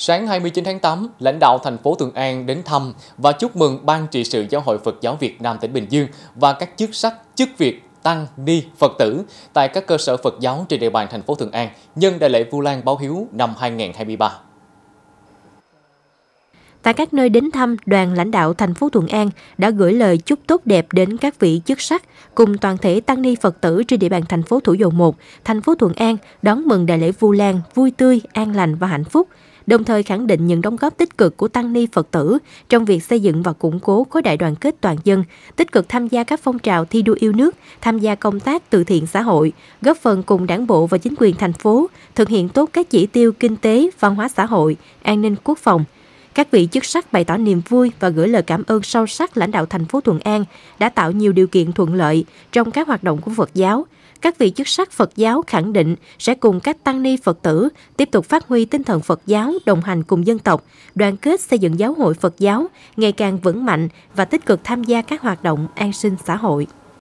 Sáng 29 tháng 8, lãnh đạo thành phố Thuận An đến thăm và chúc mừng Ban trị sự Giáo hội Phật giáo Việt Nam tỉnh Bình Dương và các chức sắc, chức việc, tăng, ni, Phật tử tại các cơ sở Phật giáo trên địa bàn thành phố Thuận An nhân đại lễ Vu Lan Báo Hiếu năm 2023. Tại các nơi đến thăm, đoàn lãnh đạo thành phố Thuận An đã gửi lời chúc tốt đẹp đến các vị chức sắc cùng toàn thể tăng ni Phật tử trên địa bàn thành phố Thủ Dầu Một, thành phố Thuận An đón mừng đại lễ Vu Lan vui tươi, an lành và hạnh phúc, đồng thời khẳng định những đóng góp tích cực của tăng ni Phật tử trong việc xây dựng và củng cố khối đại đoàn kết toàn dân, tích cực tham gia các phong trào thi đua yêu nước, tham gia công tác từ thiện xã hội, góp phần cùng đảng bộ và chính quyền thành phố thực hiện tốt các chỉ tiêu kinh tế, văn hóa xã hội, an ninh quốc phòng – các vị chức sắc bày tỏ niềm vui và gửi lời cảm ơn sâu sắc lãnh đạo thành phố Thuận An đã tạo nhiều điều kiện thuận lợi trong các hoạt động của Phật giáo. Các vị chức sắc Phật giáo khẳng định sẽ cùng các tăng ni Phật tử tiếp tục phát huy tinh thần Phật giáo đồng hành cùng dân tộc, đoàn kết xây dựng giáo hội Phật giáo ngày càng vững mạnh và tích cực tham gia các hoạt động an sinh xã hội.